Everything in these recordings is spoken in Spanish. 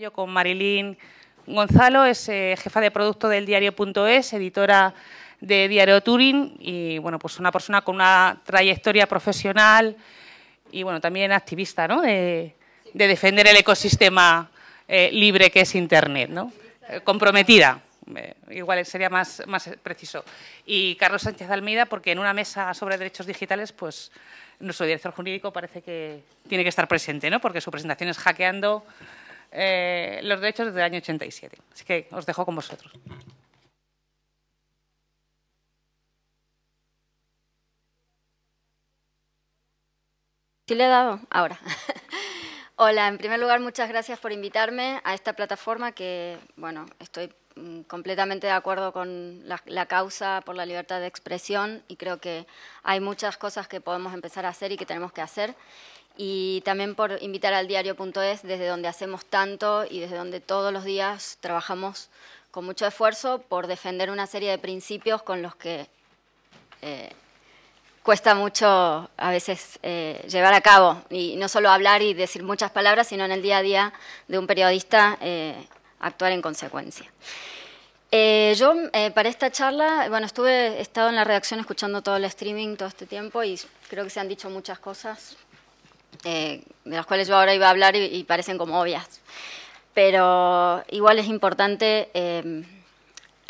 Yo con Marilín Gonzalo, es eh, jefa de producto del diario.es, editora de Diario Turing y bueno, pues una persona con una trayectoria profesional y bueno, también activista, ¿no? De, defender el ecosistema eh, libre que es Internet, ¿no? Eh, comprometida, igual sería más, preciso. Y Carlos Sánchez Almeida, porque en una mesa sobre derechos digitales, pues nuestro director jurídico parece que tiene que estar presente, ¿no? Porque su presentación es hackeando eh, los derechos desde el año 87. Así que os dejo con vosotros. Sí le he dado ahora. Hola, en primer lugar muchas gracias por invitarme a esta plataforma que, bueno, estoy mm, completamente de acuerdo con la, causa por la libertad de expresión y creo que hay muchas cosas que podemos empezar a hacer y que tenemos que hacer y también por invitar al diario.es, desde donde hacemos tanto y desde donde todos los días trabajamos con mucho esfuerzo por defender una serie de principios con los que eh, cuesta mucho a veces eh, llevar a cabo. Y no solo hablar y decir muchas palabras, sino en el día a día de un periodista eh, actuar en consecuencia. yo para esta charla, bueno, estuve, he estado en la redacción escuchando todo el streaming todo este tiempo y creo que se han dicho muchas cosas eh, de las cuales yo ahora iba a hablar y, parecen como obvias. Pero igual es importante eh,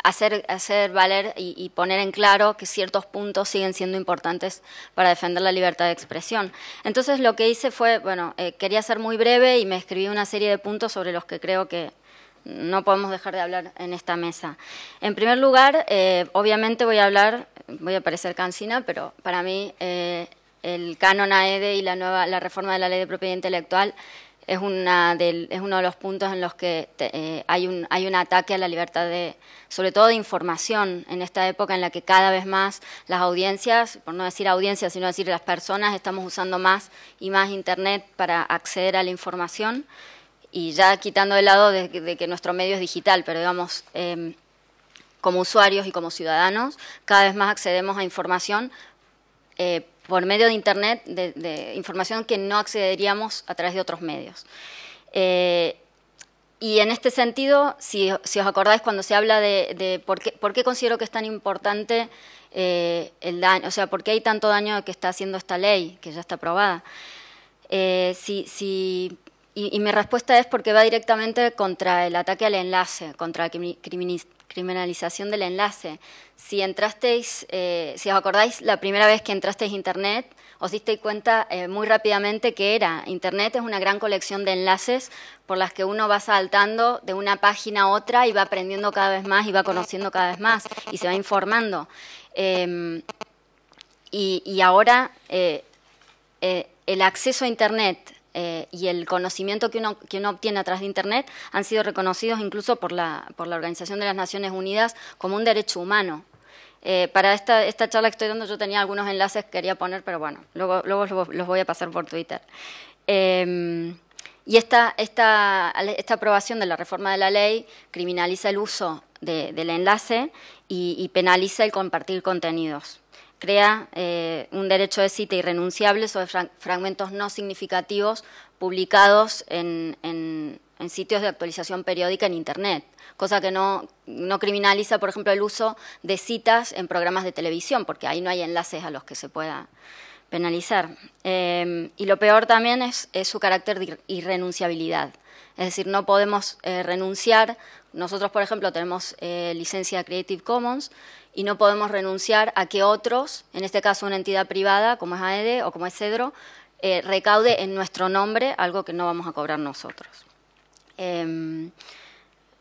hacer, hacer valer y, poner en claro que ciertos puntos siguen siendo importantes para defender la libertad de expresión. Entonces lo que hice fue, bueno, eh, quería ser muy breve y me escribí una serie de puntos sobre los que creo que no podemos dejar de hablar en esta mesa. En primer lugar, obviamente voy a hablar, voy a parecer cansina, pero para mí el canon AEDE y la, nueva, la reforma de la ley de propiedad intelectual es, una es uno de los puntos en los que eh, hay, un, hay un ataque a la libertad de, sobre todo de información, en esta época en la que cada vez más las audiencias, por no decir audiencias, sino decir las personas, estamos usando más y más Internet para acceder a la información y ya quitando de lado de, que nuestro medio es digital, pero digamos, em, como usuarios y como ciudadanos, cada vez más accedemos a información eh, por medio de Internet de, información que no accederíamos a través de otros medios. Eh, y en este sentido, si, os acordáis cuando se habla de, por, qué, por, qué, considero que es tan importante eh, el daño, o sea, por qué hay tanto daño que está haciendo esta ley, que ya está aprobada, eh, si y, mi respuesta es porque va directamente contra el ataque al enlace, contra la criminalización del enlace. Si entrasteis, eh, si os acordáis, la primera vez que entrasteis a Internet, os disteis cuenta eh, muy rápidamente que era. Internet es una gran colección de enlaces por las que uno va saltando de una página a otra y va aprendiendo cada vez más y va conociendo cada vez más y se va informando. Em, y, ahora eh, el acceso a Internet eh, y el conocimiento que uno, que uno obtiene a través de Internet han sido reconocidos incluso por la, por la Organización de las Naciones Unidas como un derecho humano. Eh, para esta, esta, charla que estoy dando yo tenía algunos enlaces que quería poner, pero bueno, luego, los voy a pasar por Twitter. Em, y esta, esta, esta, aprobación de la reforma de la ley criminaliza el uso del enlace y penaliza el compartir contenidos crea eh, un derecho de cita irrenunciable sobre fragmentos no significativos publicados en, sitios de actualización periódica en Internet, cosa que no, criminaliza, por ejemplo, el uso de citas en programas de televisión, porque ahí no hay enlaces a los que se pueda penalizar. Em, y lo peor también es, su carácter de irrenunciabilidad. Es decir, no podemos eh, renunciar. Nosotros, por ejemplo, tenemos eh, licencia Creative Commons y no podemos renunciar a que otros, en este caso una entidad privada como es AEDE o como es CEDRO, eh, recaude en nuestro nombre algo que no vamos a cobrar nosotros. Em,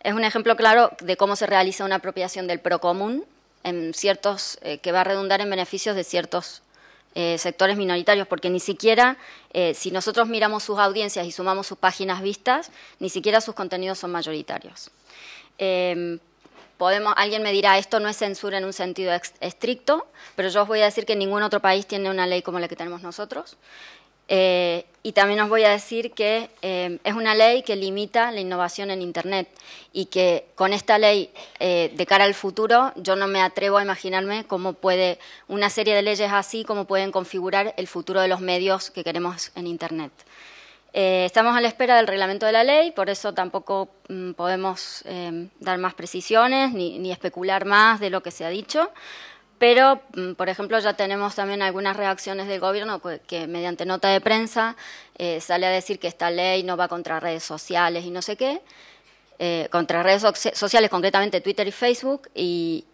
es un ejemplo claro de cómo se realiza una apropiación del procomún en ciertos eh, que va a redundar en beneficios de ciertos eh, sectores minoritarios, porque ni siquiera, si nosotros miramos sus audiencias y sumamos sus páginas vistas, ni siquiera sus contenidos son mayoritarios. Em, alguien me dirá, esto no es censura en un sentido estricto, pero yo os voy a decir que ningún otro país tiene una ley como la que tenemos nosotros. Eh, y también os voy a decir que eh, es una ley que limita la innovación en Internet y que con esta ley eh, de cara al futuro yo no me atrevo a imaginarme cómo puede una serie de leyes así, cómo pueden configurar el futuro de los medios que queremos en Internet. Eh, estamos a la espera del reglamento de la ley, por eso tampoco mm, podemos em, dar más precisiones ni, especular más de lo que se ha dicho. Pero, mm, por ejemplo, ya tenemos también algunas reacciones del gobierno que, mediante nota de prensa eh, sale a decir que esta ley no va contra redes sociales y no sé qué, eh, contra redes sociales, concretamente Twitter y Facebook, y,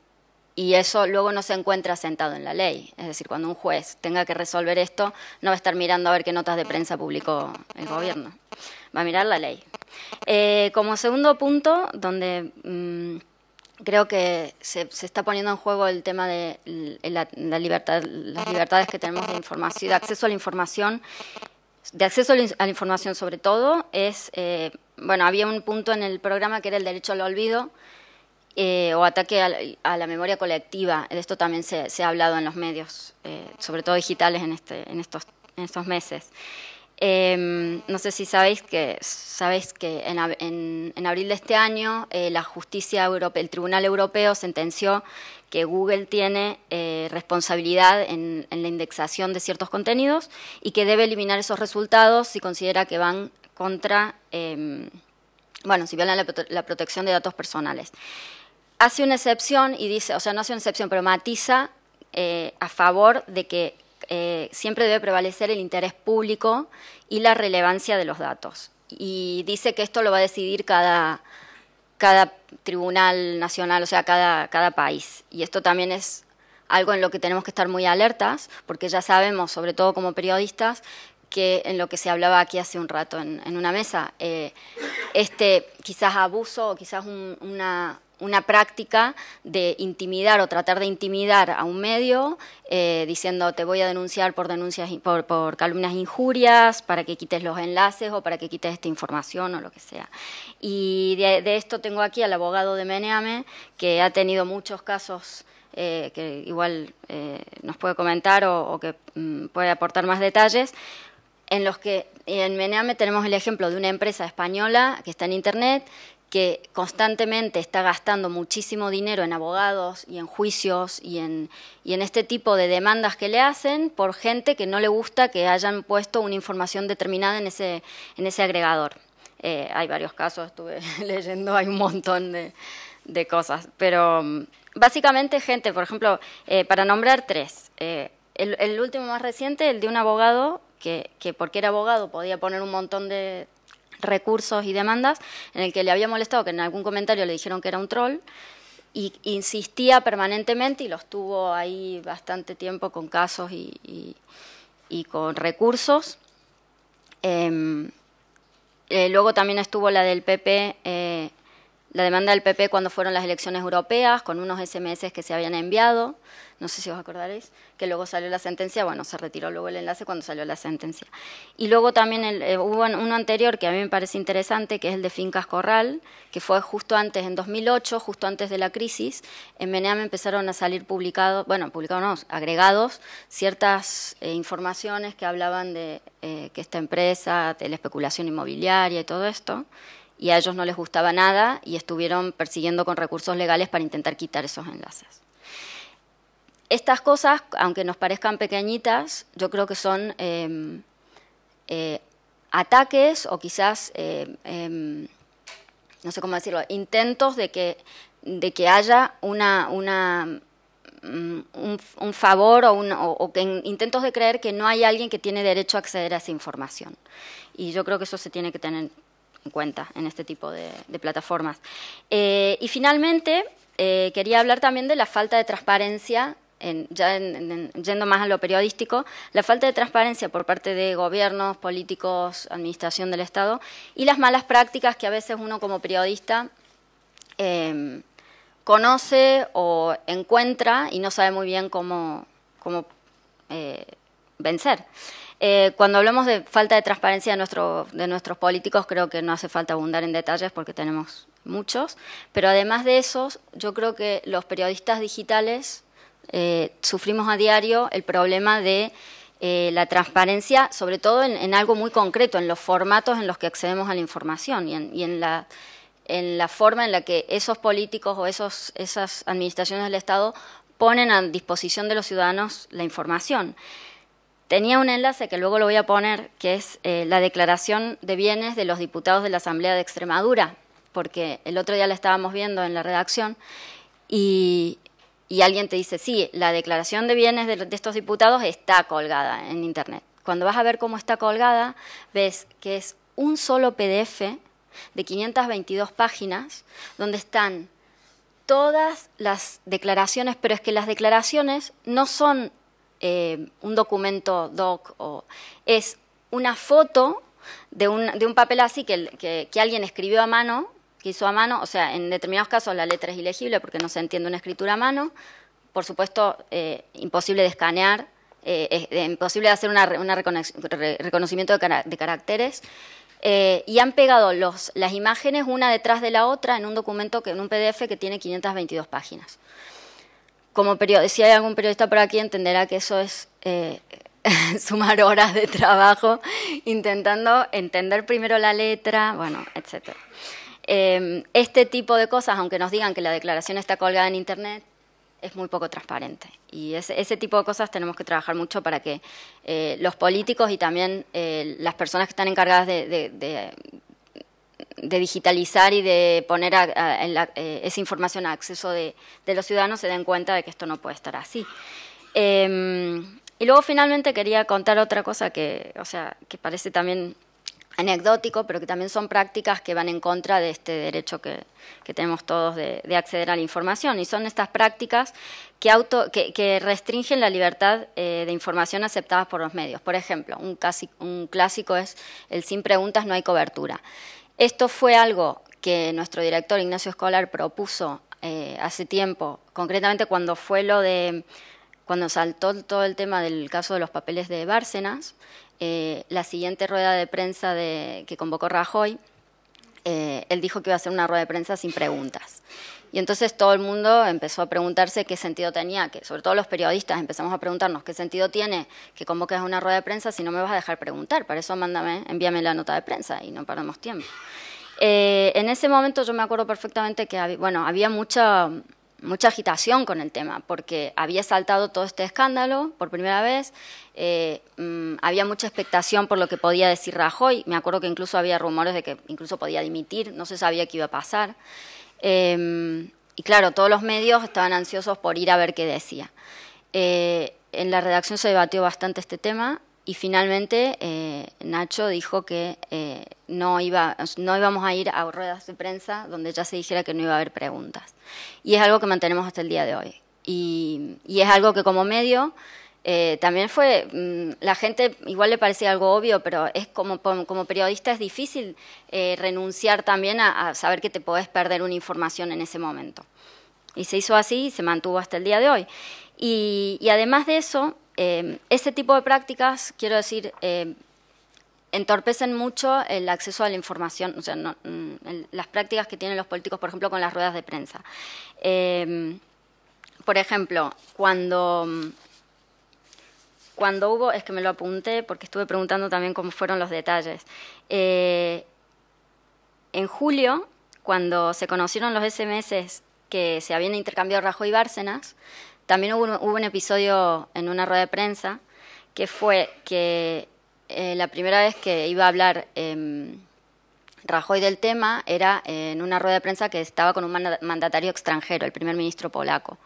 y eso luego no se encuentra sentado en la ley. Es decir, cuando un juez tenga que resolver esto, no va a estar mirando a ver qué notas de prensa publicó el gobierno, va a mirar la ley. Eh, como segundo punto, donde mm, creo que se, está poniendo en juego el tema de libertad, las libertades que tenemos de información, de acceso a la información, de acceso a la información sobre todo, es, eh, bueno, había un punto en el programa que era el derecho al olvido, eh, o ataque a la, memoria colectiva. De esto también se, ha hablado en los medios, eh, sobre todo digitales, en, este, estos, meses. Em, no sé si sabéis que, sabéis que en, abril de este año eh, la justicia el Tribunal Europeo sentenció que Google tiene responsabilidad en, la indexación de ciertos contenidos y que debe eliminar esos resultados si considera que van contra, em, bueno, si violan la protección de datos personales hace una excepción y dice, o sea, no hace una excepción, pero matiza eh, a favor de que eh, siempre debe prevalecer el interés público y la relevancia de los datos. Y dice que esto lo va a decidir cada, cada tribunal nacional, o sea, cada, cada país. Y esto también es algo en lo que tenemos que estar muy alertas, porque ya sabemos, sobre todo como periodistas, que en lo que se hablaba aquí hace un rato en, una mesa, eh, este quizás abuso o quizás una, una práctica de intimidar o tratar de intimidar a un medio eh, diciendo te voy a denunciar por denuncias por, por, calumnias injurias para que quites los enlaces o para que quites esta información o lo que sea y de, esto tengo aquí al abogado de Meneame que ha tenido muchos casos eh, que igual eh, nos puede comentar o, que mm, puede aportar más detalles en los que en Meneame tenemos el ejemplo de una empresa española que está en Internet, que constantemente está gastando muchísimo dinero en abogados y en juicios y en, y en este tipo de demandas que le hacen por gente que no le gusta que hayan puesto una información determinada en ese, agregador. Eh, hay varios casos, estuve leyendo, hay un montón de, cosas, pero mm, básicamente gente, por ejemplo, eh, para nombrar tres, eh, el, último más reciente, el de un abogado que, porque era abogado podía poner un montón de, recursos y demandas, en el que le había molestado que en algún comentario le dijeron que era un troll, y insistía permanentemente y lo estuvo ahí bastante tiempo con casos y, con recursos. Em, eh, luego también estuvo la del PP la demanda del PP cuando fueron las elecciones europeas, con unos SMS que se habían enviado, no sé si os acordaréis, que luego salió la sentencia, bueno, se retiró luego el enlace cuando salió la sentencia. Y luego también eh, hubo uno anterior que a mí me parece interesante, que es el de Fincas Corral, que fue justo antes, en 2008, justo antes de la crisis, en Meneam empezaron a salir publicados, bueno, publicados no, agregados, ciertas eh, informaciones que hablaban de eh, que esta empresa, de la especulación inmobiliaria y todo esto, y a ellos no les gustaba nada y estuvieron persiguiendo con recursos legales para intentar quitar esos enlaces. Estas cosas, aunque nos parezcan pequeñitas, yo creo que son em, eh, ataques o quizás, em, em, no sé cómo decirlo, intentos de que, de que haya una, mm, un, favor o, intentos de creer que no hay alguien que tiene derecho a acceder a esa información. Y yo creo que eso se tiene que tener cuenta en este tipo de, plataformas. Eh, y finalmente, eh, quería hablar también de la falta de transparencia ya yendo más a lo periodístico, la falta de transparencia por parte de gobiernos, políticos, administración del Estado y las malas prácticas que a veces uno como periodista em, conoce o encuentra y no sabe muy bien cómo, cómo eh, vencer. Eh, cuando hablamos de falta de transparencia de, nuestros políticos, creo que no hace falta abundar en detalles porque tenemos muchos, pero además de eso yo creo que los periodistas digitales eh, sufrimos a diario el problema de eh, la transparencia, sobre todo en, algo muy concreto, en los formatos en los que accedemos a la información y en, la en la forma en la que esos políticos o esos, esas administraciones del Estado ponen a disposición de los ciudadanos la información tenía un enlace que luego lo voy a poner, que es eh, la declaración de bienes de los diputados de la Asamblea de Extremadura, porque el otro día la estábamos viendo en la redacción y, alguien te dice, sí, la declaración de bienes de estos diputados está colgada en Internet. Cuando vas a ver cómo está colgada, ves que es un solo PDF de 522 páginas donde están todas las declaraciones, pero es que las declaraciones no son eh, un documento doc o es una foto de un, de un papel así que, que, alguien escribió a mano, que hizo a mano, o sea, en determinados casos la letra es ilegible porque no se entiende una escritura a mano, por supuesto, eh, imposible de escanear, eh, es imposible de hacer un reconocimiento de, caracteres. y han pegado los, las imágenes una detrás de la otra en un documento, que, en un PDF que tiene 522 páginas como periodista, si hay algún periodista por aquí entenderá que eso es eh, sumar horas de trabajo intentando entender primero la letra, bueno, etc. Em, este tipo de cosas, aunque nos digan que la declaración está colgada en Internet, es muy poco transparente. Y ese, tipo de cosas tenemos que trabajar mucho para que eh, los políticos y también eh, las personas que están encargadas de de digitalizar y de poner eh, esa información a acceso de, los ciudadanos se den cuenta de que esto no puede estar así. Em, y luego finalmente quería contar otra cosa que, o sea, que parece también anecdótico, pero que también son prácticas que van en contra de este derecho que, tenemos todos de, acceder a la información. Y son estas prácticas que, que, restringen la libertad eh, de información aceptada por los medios. Por ejemplo, un, casi, un clásico es el sin preguntas no hay cobertura. Esto fue algo que nuestro director Ignacio Escolar propuso eh, hace tiempo, concretamente cuando fue lo de cuando saltó todo el tema del caso de los papeles de Bárcenas, eh, la siguiente rueda de prensa que convocó Rajoy, eh, él dijo que iba a ser una rueda de prensa sin preguntas. Y entonces todo el mundo empezó a preguntarse qué sentido tenía, que sobre todo los periodistas empezamos a preguntarnos qué sentido tiene que convoques una rueda de prensa si no me vas a dejar preguntar. Para eso mándame, envíame la nota de prensa y no perdamos tiempo. Eh, en ese momento yo me acuerdo perfectamente que había, bueno, había mucha, mucha agitación con el tema, porque había saltado todo este escándalo por primera vez, eh, mm, había mucha expectación por lo que podía decir Rajoy, me acuerdo que incluso había rumores de que incluso podía dimitir, no se sabía qué iba a pasar. Em, y claro, todos los medios estaban ansiosos por ir a ver qué decía. Eh, en la redacción se debatió bastante este tema y finalmente eh, Nacho dijo que eh, no, íbamos a ir a ruedas de prensa donde ya se dijera que no iba a haber preguntas. Y es algo que mantenemos hasta el día de hoy. y es algo que como medio eh, también fue, mm, la gente igual le parecía algo obvio, pero es como, como periodista es difícil eh, renunciar también a, saber que te podés perder una información en ese momento. Y se hizo así y se mantuvo hasta el día de hoy. Y, además de eso, eh, ese tipo de prácticas, quiero decir, entorpecen mucho el acceso a la información, o sea, mm, las prácticas que tienen los políticos, por ejemplo, con las ruedas de prensa. por ejemplo, cuando cuando hubo, es que me lo apunté porque estuve preguntando también cómo fueron los detalles. Eh, en julio, cuando se conocieron los SMS que se habían intercambiado Rajoy y Bárcenas, también hubo un, episodio en una rueda de prensa que fue que eh, la primera vez que iba a hablar em, Rajoy del tema era en una rueda de prensa que estaba con un mandatario extranjero, el primer ministro polaco.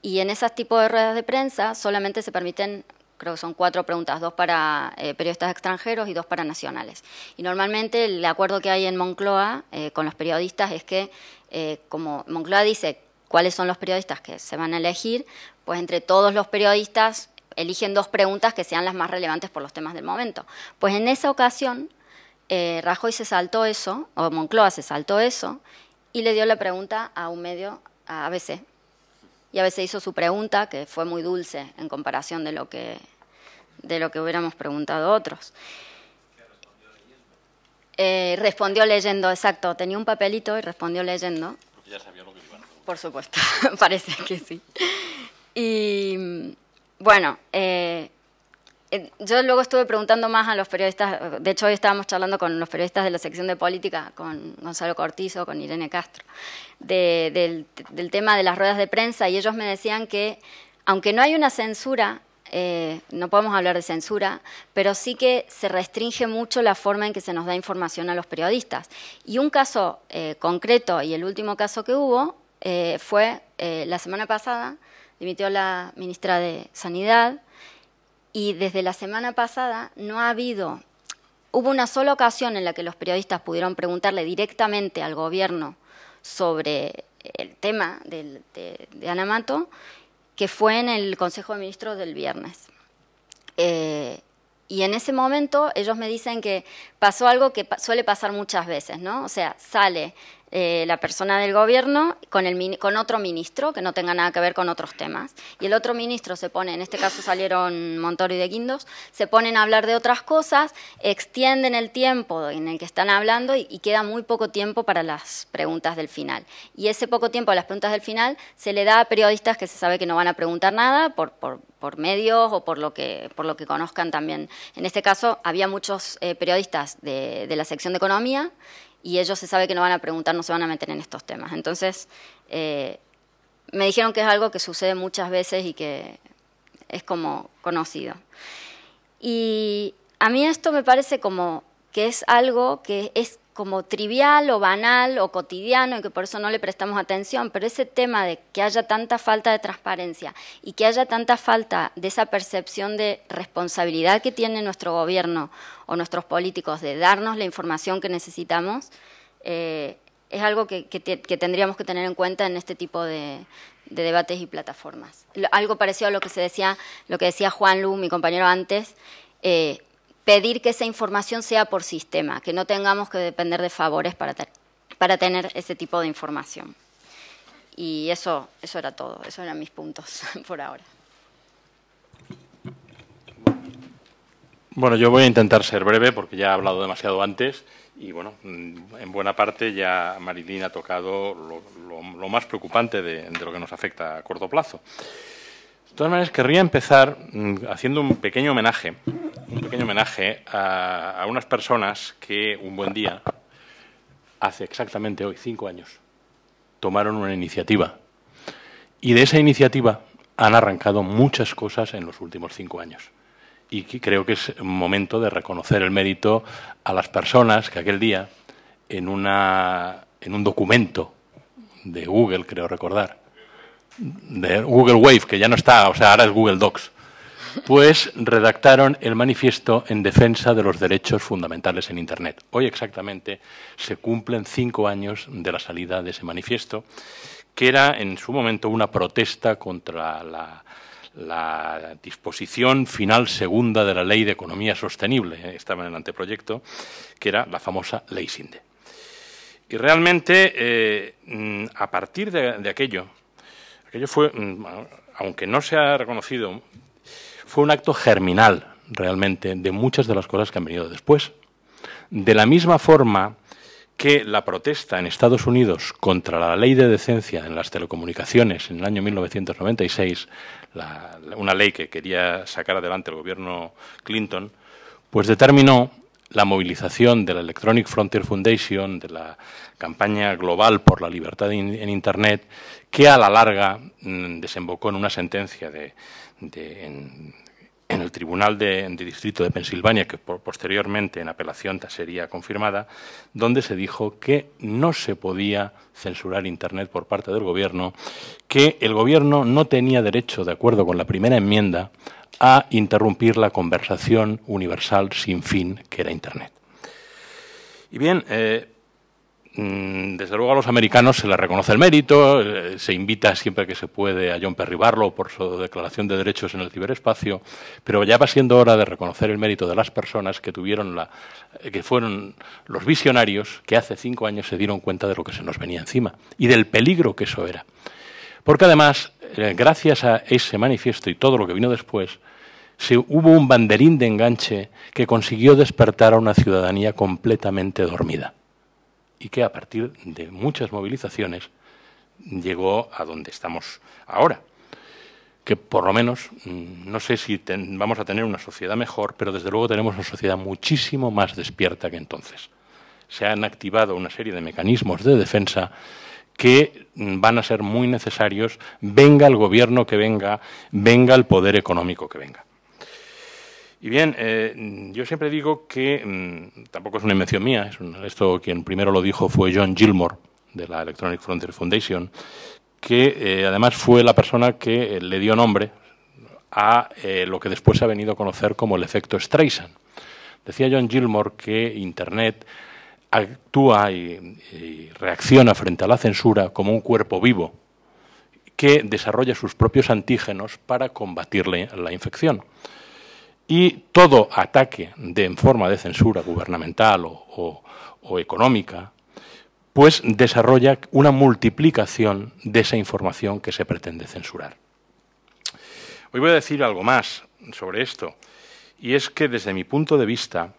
Y en esas tipos de ruedas de prensa solamente se permiten creo que son cuatro preguntas, dos para eh, periodistas extranjeros y dos para nacionales. Y normalmente el acuerdo que hay en Moncloa eh, con los periodistas es que, eh, como Moncloa dice cuáles son los periodistas que se van a elegir, pues entre todos los periodistas eligen dos preguntas que sean las más relevantes por los temas del momento. Pues en esa ocasión, Rajoy se saltó eso, o Moncloa se saltó eso, y le dio la pregunta a un medio, a ABC, y a veces hizo su pregunta, que fue muy dulce en comparación de lo que, de lo que hubiéramos preguntado otros. Eh, respondió leyendo, exacto, tenía un papelito y respondió leyendo. Porque ya sabía lo que iban a Por supuesto, parece que sí. Y mm, bueno, eh, eh, yo luego estuve preguntando más a los periodistas, de hecho hoy estábamos charlando con los periodistas de la sección de política, con Gonzalo Cortizo, con Irene Castro, del, tema de las ruedas de prensa y ellos me decían que aunque no hay una censura, eh, no podemos hablar de censura, pero sí que se restringe mucho la forma en que se nos da información a los periodistas. Y un caso eh, concreto y el último caso que hubo fue la semana pasada, dimitió la ministra de Sanidad y desde la semana pasada no ha habido, hubo una sola ocasión en la que los periodistas pudieron preguntarle directamente al gobierno sobre el tema de, Anamato, que fue en el Consejo de Ministros del viernes. Eh, y en ese momento ellos me dicen que pasó algo que suele pasar muchas veces, ¿no? O sea, sale eh, la persona del gobierno con, otro ministro que no tenga nada que ver con otros temas. Y el otro ministro se pone, en este caso salieron Montoro y de Guindos, se ponen a hablar de otras cosas, extienden el tiempo en el que están hablando y, queda muy poco tiempo para las preguntas del final. Y ese poco tiempo a las preguntas del final se le da a periodistas que se sabe que no van a preguntar nada por, medios o por lo, que, conozcan también. En este caso había muchos eh, periodistas de la sección de economía y ellos se sabe que no van a preguntar, no se van a meter en estos temas. Entonces, eh, me dijeron que es algo que sucede muchas veces y que es como conocido. Y a mí esto me parece como que es algo que es como trivial o banal o cotidiano y que por eso no le prestamos atención, pero ese tema de que haya tanta falta de transparencia y que haya tanta falta de esa percepción de responsabilidad que tiene nuestro gobierno o nuestros políticos de darnos la información que necesitamos, eh, es algo que, tendríamos que tener en cuenta en este tipo de, debates y plataformas. Algo parecido a lo que se decía, lo que decía Juan Lu, mi compañero antes, eh, pedir que esa información sea por sistema, que no tengamos que depender de favores para, para tener ese tipo de información. Y eso, era todo, esos eran mis puntos por ahora. Bueno, yo voy a intentar ser breve porque ya he hablado demasiado antes y, bueno, en buena parte ya Marilín ha tocado lo, más preocupante de, lo que nos afecta a corto plazo. De todas maneras, querría empezar mm, haciendo un pequeño homenaje un pequeño homenaje a, unas personas que un buen día, hace exactamente hoy, cinco años, tomaron una iniciativa. Y de esa iniciativa han arrancado muchas cosas en los últimos cinco años. Y creo que es momento de reconocer el mérito a las personas que aquel día, en, una, en un documento de Google, creo recordar, de Google Wave, que ya no está, o sea, ahora es Google Docs, pues redactaron el manifiesto en defensa de los derechos fundamentales en Internet. Hoy exactamente se cumplen cinco años de la salida de ese manifiesto, que era en su momento una protesta contra la, disposición final segunda de la Ley de Economía Sostenible, eh, estaba en el anteproyecto, que era la famosa Ley Sinde. Y realmente, eh, mm, a partir de, de, aquello, aquello fue, mm, aunque no se ha reconocido fue un acto germinal realmente de muchas de las cosas que han venido después. De la misma forma que la protesta en Estados Unidos contra la ley de decencia en las telecomunicaciones en el año 1996, una ley que quería sacar adelante el gobierno Clinton, pues determinó la movilización de la Electronic Frontier Foundation, de la campaña global por la libertad en Internet, que a la larga mm, desembocó en una sentencia en, el Tribunal de, de, Distrito de Pensilvania, que posteriormente en apelación sería confirmada, donde se dijo que no se podía censurar Internet por parte del Gobierno, que el Gobierno no tenía derecho, de acuerdo con la primera enmienda, a interrumpir la conversación universal sin fin que era Internet. Y bien, eh, mm, desde luego a los americanos se les reconoce el mérito, eh, se invita siempre que se puede a John Perry Barlow por su declaración de derechos en el ciberespacio, pero ya va siendo hora de reconocer el mérito de las personas que tuvieron la, eh, que fueron los visionarios que hace cinco años se dieron cuenta de lo que se nos venía encima y del peligro que eso era. Porque además eh, gracias a ese manifiesto y todo lo que vino después, se hubo un banderín de enganche que consiguió despertar a una ciudadanía completamente dormida y que a partir de muchas movilizaciones llegó a donde estamos ahora. Que por lo menos, mm, no sé si vamos a tener una sociedad mejor, pero desde luego tenemos una sociedad muchísimo más despierta que entonces. Se han activado una serie de mecanismos de defensa que mm, van a ser muy necesarios, venga el gobierno que venga, venga el poder económico que venga. Y bien, eh, yo siempre digo que, mm, tampoco es una invención mía, esto quien primero lo dijo fue John Gilmore, de la Electronic Frontier Foundation, que eh, además fue la persona que eh, le dio nombre a lo que después se ha venido a conocer como el efecto Streisand. Decía John Gilmore que Internet actúa y, reacciona frente a la censura como un cuerpo vivo que desarrolla sus propios antígenos para combatir la, infección. Y todo ataque de, en forma de censura gubernamental o, o económica, pues desarrolla una multiplicación de esa información que se pretende censurar. Hoy voy a decir algo más sobre esto, y es que desde mi punto de vista,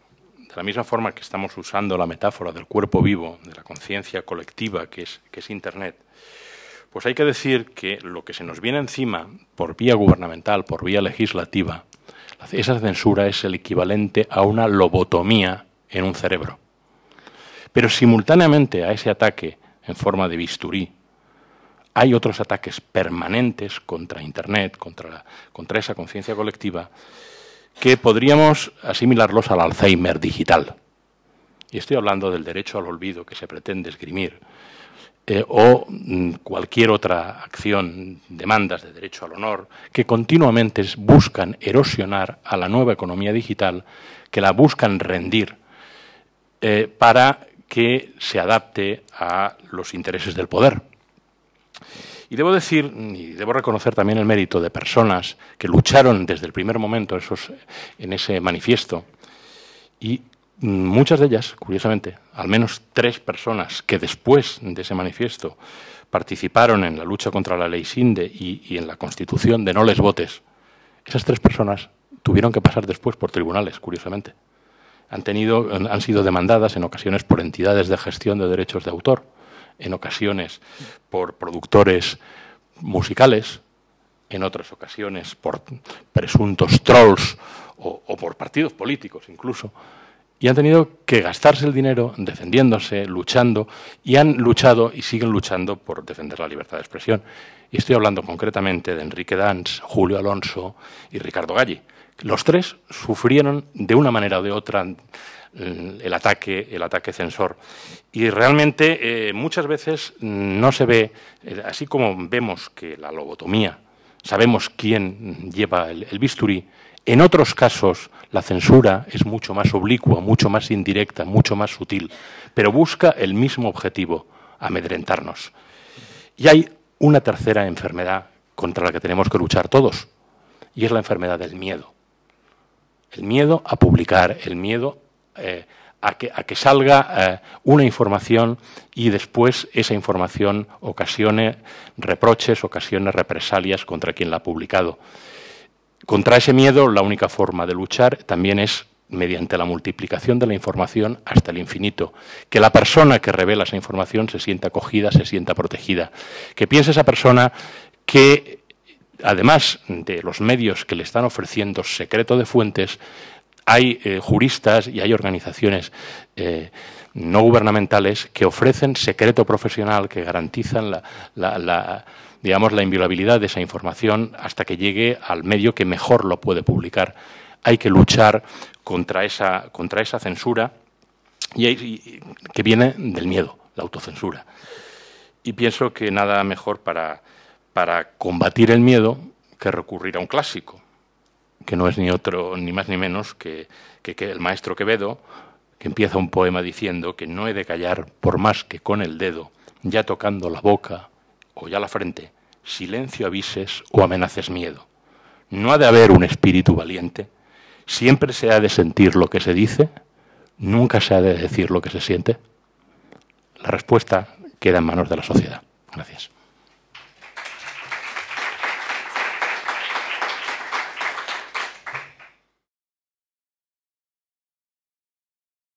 la misma forma que estamos usando la metáfora del cuerpo vivo, de la conciencia colectiva que es, que es Internet, pues hay que decir que lo que se nos viene encima por vía gubernamental, por vía legislativa, esa censura es el equivalente a una lobotomía en un cerebro. Pero simultáneamente a ese ataque en forma de bisturí, hay otros ataques permanentes contra Internet, contra, contra esa conciencia colectiva, que podríamos asimilarlos al Alzheimer digital. Y estoy hablando del derecho al olvido que se pretende esgrimir, eh, o mm, cualquier otra acción, demandas de derecho al honor, que continuamente buscan erosionar a la nueva economía digital, que la buscan rendir eh, para que se adapte a los intereses del poder. Y debo decir, y debo reconocer también el mérito de personas que lucharon desde el primer momento en ese manifiesto, y muchas de ellas, curiosamente, al menos tres personas que después de ese manifiesto participaron en la lucha contra la ley Sinde y, en la constitución de no les votes, esas tres personas tuvieron que pasar después por tribunales, curiosamente. Han, tenido, han sido demandadas en ocasiones por entidades de gestión de derechos de autor en ocasiones por productores musicales, en otras ocasiones por presuntos trolls o, por partidos políticos incluso, y han tenido que gastarse el dinero defendiéndose, luchando, y han luchado y siguen luchando por defender la libertad de expresión. Y estoy hablando concretamente de Enrique Danz, Julio Alonso y Ricardo Galli. Los tres sufrieron de una manera o de otra Mm, el ataque, el ataque censor. Y realmente eh, muchas veces no se ve, eh, así como vemos que la lobotomía, sabemos quién lleva el, el bisturí, en otros casos la censura es mucho más oblicua, mucho más indirecta, mucho más sutil, pero busca el mismo objetivo, amedrentarnos. Y hay una tercera enfermedad contra la que tenemos que luchar todos, y es la enfermedad del miedo. El miedo a publicar, el miedo eh, a, que, salga eh, una información y después esa información ocasione reproches, ocasione represalias contra quien la ha publicado. Contra ese miedo, la única forma de luchar también es mediante la multiplicación de la información hasta el infinito, que la persona que revela esa información se sienta acogida, se sienta protegida, que piense esa persona que, además de los medios que le están ofreciendo secreto de fuentes, hay eh, juristas y hay organizaciones eh, no gubernamentales que ofrecen secreto profesional, que garantizan la, digamos, la inviolabilidad de esa información hasta que llegue al medio que mejor lo puede publicar. Hay que luchar contra esa, contra esa censura que viene del miedo, la autocensura. Y pienso que nada mejor para, para combatir el miedo que recurrir a un clásico que no es ni otro, ni más ni menos que, el maestro Quevedo, que empieza un poema diciendo que no he de callar por más que con el dedo, ya tocando la boca o ya la frente, silencio avises o amenaces miedo. No ha de haber un espíritu valiente, siempre se ha de sentir lo que se dice, nunca se ha de decir lo que se siente. La respuesta queda en manos de la sociedad. Gracias.